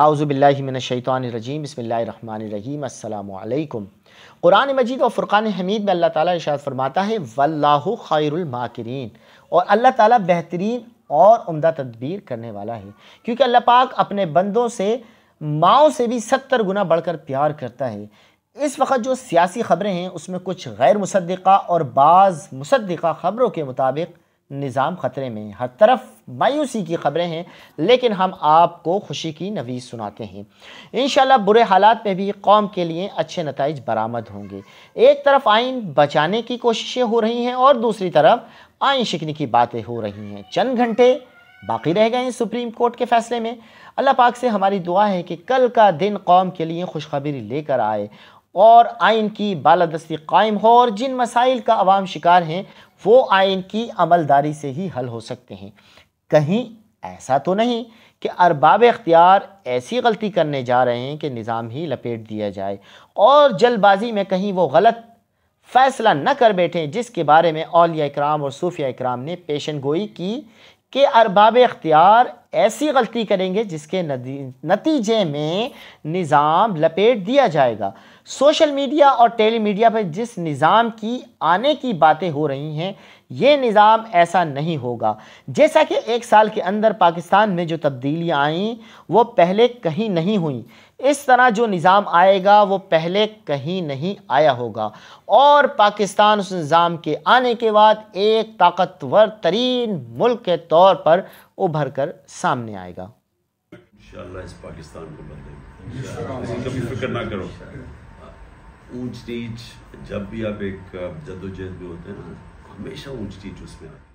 आउज़बिल्लिमिनशैतरजीम बसमीम अल्लाम क़ुरान मजीद और फ़ुरान हमीद में अल्लाह ताला इशाद फरमाता है वल्लाहु खैरुलमाकरीन और अल्लाह ताला बेहतरीन और उम्दा तदबीर करने वाला है क्योंकि अल्लाह पाक अपने बंदों से माओ से भी सत्तर गुना बढ़कर प्यार करता है इस वक्त जो सियासी ख़बरें हैं उसमें कुछ गैर मुसदा और बाज़ मुसदा ख़बरों के मुताबिक निज़ाम ख़तरे में हर तरफ मायूसी की ख़बरें हैं लेकिन हम आपको खुशी की नवीज़ सुनाते हैं इन बुरे हालात में भी कौम के लिए अच्छे नतज बरामद होंगे एक तरफ आइन बचाने की कोशिशें हो रही हैं और दूसरी तरफ आइन शिकनी की बातें हो रही हैं चंद घंटे बाकी रह गए हैं सुप्रीम कोर्ट के फैसले में अल्लाह पाक से हमारी दुआ है कि कल का दिन कौम के लिए खुशखबरी लेकर आए और आइन की बालादस्ती कायम हो और जिन मसाइल का आवाम शिकार हैं वो आइन की अमलदारी से ही हल हो सकते हैं कहीं ऐसा तो नहीं कि अरबाब अख्तियार ऐसी गलती करने जा रहे हैं कि निज़ाम ही लपेट दिया जाए और जल्दबाजी में कहीं वो गलत फ़ैसला न कर बैठें जिसके बारे में अलिया इक्राम और सूफिया इक्राम ने पेशन गोई की कि अरबाब अख्तियार ऐसी गलती करेंगे जिसके नतीजे में निज़ाम लपेट दिया जाएगा सोशल मीडिया और टेली मीडिया पर जिस निज़ाम की आने की बातें हो रही हैं ये निज़ाम ऐसा नहीं होगा जैसा कि एक साल के अंदर पाकिस्तान में जो तब्दीलियाँ आईं वो पहले कहीं नहीं हुई इस तरह जो निज़ाम आएगा वो पहले कहीं नहीं आया होगा और पाकिस्तान उस निज़ाम के आने के बाद एक ताकतवर तरीन मुल्क के तौर पर उभर कर सामने आएगा इस पाकिस्तान को कभी फिक्र ना करो ऊंच नीच जब भी आप एक जद्दोजहद में होते हैं ना हमेशा ऊंच नीच उसमें आती